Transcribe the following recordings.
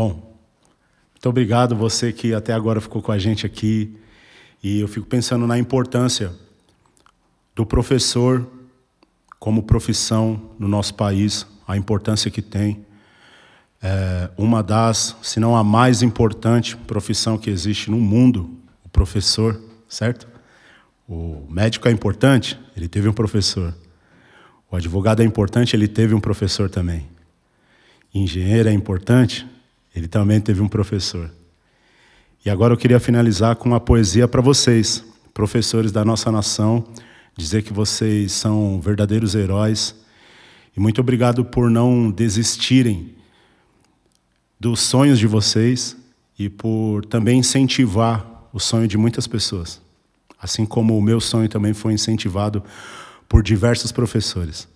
Bom, muito obrigado você que até agora ficou com a gente aqui. E eu fico pensando na importância do professor como profissão no nosso país, a importância que tem. É uma das, se não a mais importante profissão que existe no mundo, o professor, certo? O médico é importante, ele teve um professor. O advogado é importante, ele teve um professor também. Engenheiro é importante, ele também teve um professor. E agora eu queria finalizar com uma poesia para vocês, professores da nossa nação, dizer que vocês são verdadeiros heróis. E muito obrigado por não desistirem dos sonhos de vocês e por também incentivar o sonho de muitas pessoas. Assim como o meu sonho também foi incentivado por diversos professores.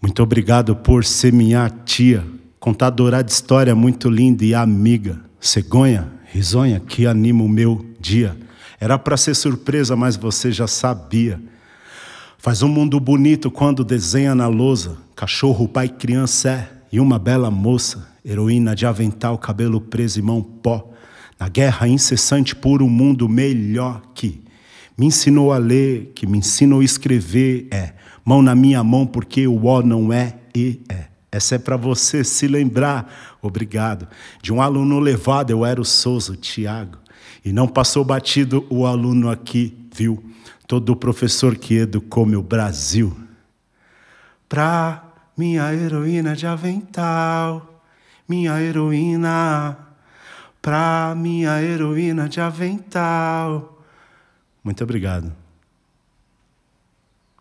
Muito obrigado por ser minha tia contadora de história muito linda e amiga, cegonha, risonha, que anima o meu dia. Era para ser surpresa, mas você já sabia. Faz um mundo bonito quando desenha na lousa. Cachorro, pai, criança é, e uma bela moça. Heroína de avental, cabelo preso e mão pó. Na guerra incessante por um mundo melhor que me ensinou a ler, que me ensinou a escrever. É, mão na minha mão porque o O não é E, é. Essa é para você se lembrar, obrigado, de um aluno levado, eu era o Souza, o Tiago, e não passou batido o aluno aqui, viu? Todo professor que educou meu Brasil. Pra minha heroína de avental, minha heroína, pra minha heroína de avental. Muito obrigado.